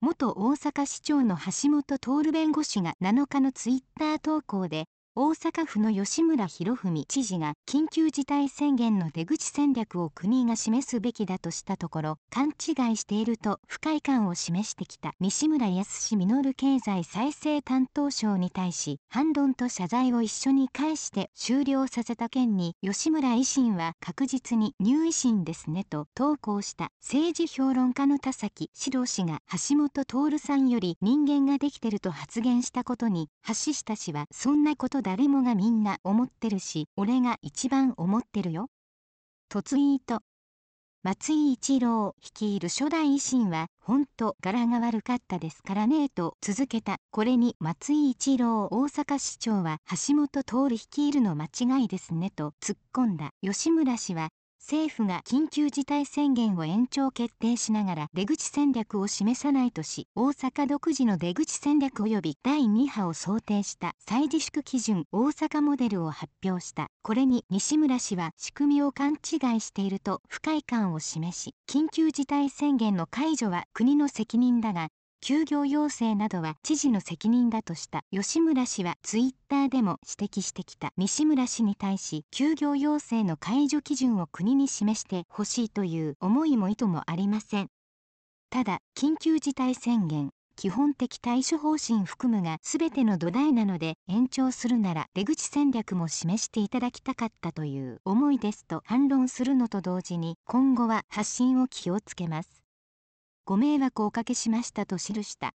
元大阪市長の橋下徹弁護士が7日のツイッター投稿で大阪府の吉村博文知事が緊急事態宣言の出口戦略を国が示すべきだとしたところ勘違いしていると不快感を示してきた西村康稔経済再生担当省に対し反論と謝罪を一緒に返して終了させた件に吉村維新は確実に入維新ですねと投稿した政治評論家の田崎史郎氏が橋本徹さんより人間ができてると発言したことに橋下氏はそんなことだ誰もがみんな思ってるし俺が一番思ってるよ。とツイート松井一郎率いる初代維新はほんと柄が悪かったですからねと続けたこれに松井一郎大阪市長は橋本徹率いるの間違いですねと突っ込んだ吉村氏は政府が緊急事態宣言を延長決定しながら出口戦略を示さないとし大阪独自の出口戦略及び第2波を想定した再自粛基準大阪モデルを発表したこれに西村氏は仕組みを勘違いしていると不快感を示し緊急事態宣言の解除は国の責任だが休業要請などは知事の責任だとした吉村氏はツイッターでも指摘してきた西村氏に対し休業要請の解除基準を国に示してほしいという思いも意図もありませんただ緊急事態宣言基本的対処方針含むが全ての土台なので延長するなら出口戦略も示していただきたかったという思いですと反論するのと同時に今後は発信を気をつけますご迷惑をおかけしましたと記した